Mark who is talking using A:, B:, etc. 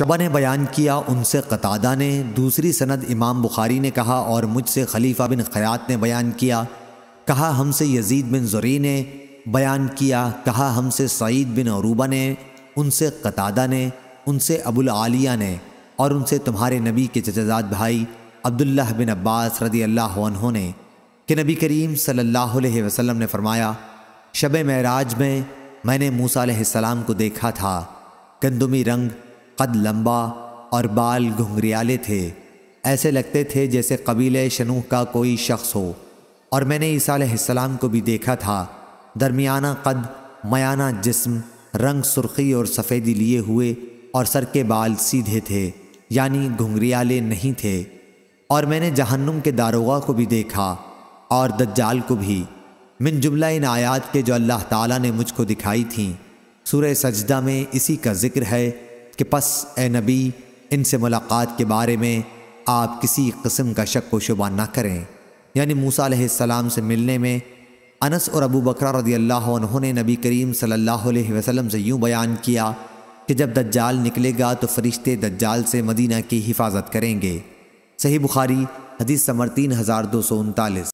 A: शबा ने बयान किया उनसे कतादा ने दूसरी सनद इमाम बुखारी ने कहा और मुझसे खलीफा बिन खयात ने बयान किया कहा हमसे यजीद बिन जुरी ने बयान किया कहा हमसे सईद बिन अरूबा ने उनसे कतादा ने उनसे अबुल आलिया ने और उनसे तुम्हारे नबी के चचाजाद भाई अब्दुल्ला बिन अब्बास रदी अल्लाह ने कि नबी करीम सल्लल्लाहु अलैहि वसल्लम ने फरमाया शब महराज में मैंने मूसा सलाम को देखा था गंदुमी रंग कद लंबा और बाल घुंघरियाले थे ऐसे लगते थे जैसे कबीले शनूह का कोई शख्स हो और मैंने ईसीम को भी देखा था दरमियाना कद मयाना जिस्म रंग सुर्खी और सफ़ेदी लिए हुए और सर के बाल सीधे थे यानी घुंघरियाले नहीं थे और मैंने जहन्नुम के दारोगा को भी देखा और दज्जाल को भी मिन जुमला इन आयात के जो अल्लाह ताला ने मुझको दिखाई थी सूर्य सजदा में इसी का जिक्र है कि पस ए नबी इनसे मुलाकात के बारे में आप किसी कस्म का शक व शुबा ना करें यानी मूसा सलाम से मिलने में अनस और अबू बकर रदी अल्लाह ने नबी करीम सल्लल्लाहु वसलम से यूँ बयान किया कि जब दज्जाल निकलेगा तो फरिश्ते दज्जाल से मदीना की हिफाजत करेंगे सही बुखारी हदीस समर तीन हज़ार दो सौ उनतालीस